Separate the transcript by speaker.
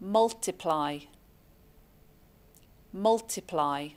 Speaker 1: multiply, multiply.